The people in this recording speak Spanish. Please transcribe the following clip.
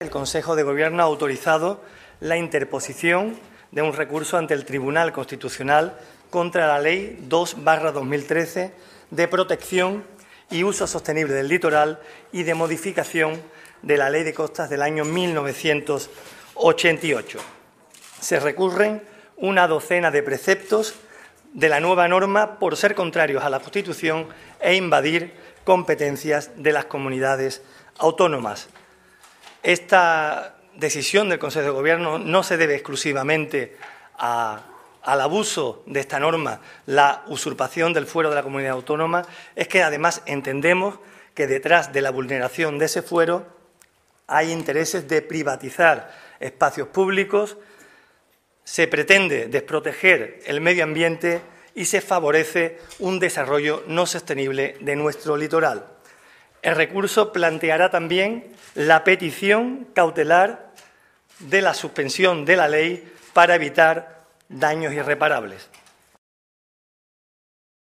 El Consejo de Gobierno ha autorizado la interposición de un recurso ante el Tribunal Constitucional contra la Ley 2-2013 de protección y uso sostenible del litoral y de modificación de la Ley de Costas del año 1988. Se recurren una docena de preceptos de la nueva norma por ser contrarios a la Constitución e invadir competencias de las comunidades autónomas. Esta decisión del Consejo de Gobierno no se debe exclusivamente al abuso de esta norma, la usurpación del fuero de la comunidad autónoma, es que además entendemos que detrás de la vulneración de ese fuero hay intereses de privatizar espacios públicos, se pretende desproteger el medio ambiente y se favorece un desarrollo no sostenible de nuestro litoral. El recurso planteará también la petición cautelar de la suspensión de la ley para evitar daños irreparables.